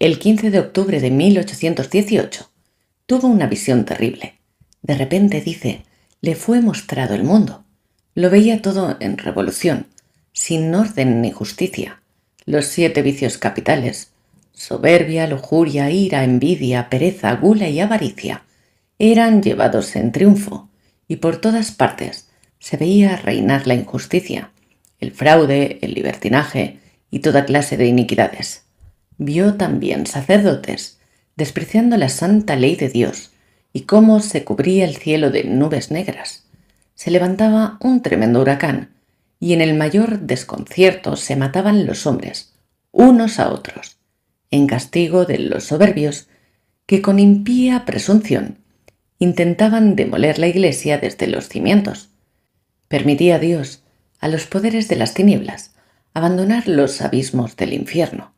el 15 de octubre de 1818, tuvo una visión terrible. De repente, dice, le fue mostrado el mundo. Lo veía todo en revolución, sin orden ni justicia. Los siete vicios capitales, soberbia, lujuria, ira, envidia, pereza, gula y avaricia, eran llevados en triunfo, y por todas partes se veía reinar la injusticia, el fraude, el libertinaje y toda clase de iniquidades vio también sacerdotes despreciando la santa ley de Dios y cómo se cubría el cielo de nubes negras. Se levantaba un tremendo huracán y en el mayor desconcierto se mataban los hombres, unos a otros, en castigo de los soberbios que con impía presunción intentaban demoler la iglesia desde los cimientos. Permitía Dios a los poderes de las tinieblas abandonar los abismos del infierno